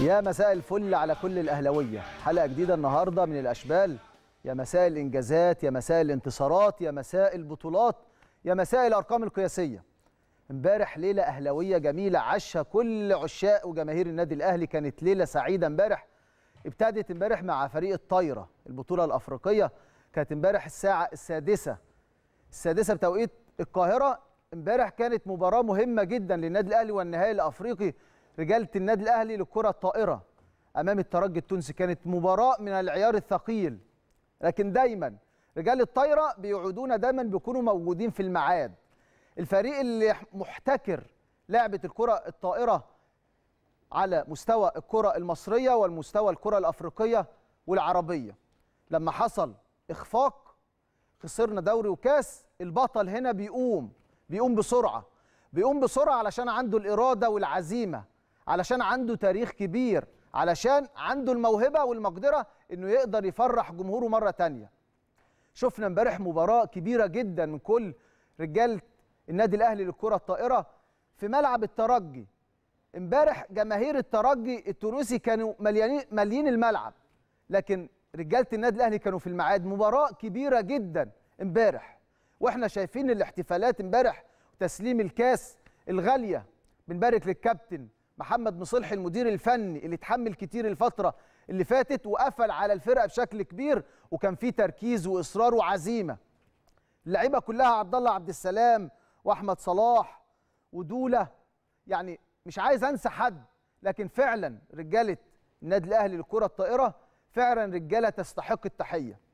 يا مساء الفل على كل الأهلوية حلقة جديدة النهاردة من الأشبال يا مساء الإنجازات يا مساء الانتصارات يا مساء البطولات يا مساء الأرقام القياسية امبارح ليلة أهلوية جميلة عاشها كل عشاق وجماهير النادي الأهلي كانت ليلة سعيدة امبارح ابتدت امبارح مع فريق الطايرة البطولة الأفريقية كانت امبارح الساعة السادسة السادسة بتوقيت القاهرة امبارح كانت مباراة مهمة جدا للنادي الأهلي والنهائي الأفريقي رجاله النادي الاهلي للكره الطائره امام الترجي التونسي كانت مباراه من العيار الثقيل لكن دايما رجال الطايره بيعودون دايما بيكونوا موجودين في الميعاد الفريق اللي محتكر لعبه الكره الطائره على مستوى الكره المصريه والمستوى الكره الافريقيه والعربيه لما حصل اخفاق خسرنا دوري وكاس البطل هنا بيقوم بيقوم بسرعه بيقوم بسرعه علشان عنده الاراده والعزيمه علشان عنده تاريخ كبير علشان عنده الموهبة والمقدرة أنه يقدر يفرح جمهوره مرة تانية شفنا امبارح مباراة كبيرة جدا من كل رجال النادي الأهلي للكرة الطائرة في ملعب الترجي امبارح جماهير الترجي التونسي كانوا مليانين مليين الملعب لكن رجاله النادي الاهلي كانوا في الميعاد مباراه كبيره جدا امبارح واحنا شايفين الاحتفالات امبارح وتسليم الكاس الغاليه بنبارك للكابتن محمد مصلح المدير الفني اللي اتحمل كتير الفتره اللي فاتت وقفل على الفرقه بشكل كبير وكان في تركيز واصرار وعزيمه اللعيبه كلها عبد الله عبد السلام واحمد صلاح ودوله يعني مش عايز انسى حد لكن فعلا رجاله النادي الاهلي للكره الطائره فعلا رجاله تستحق التحيه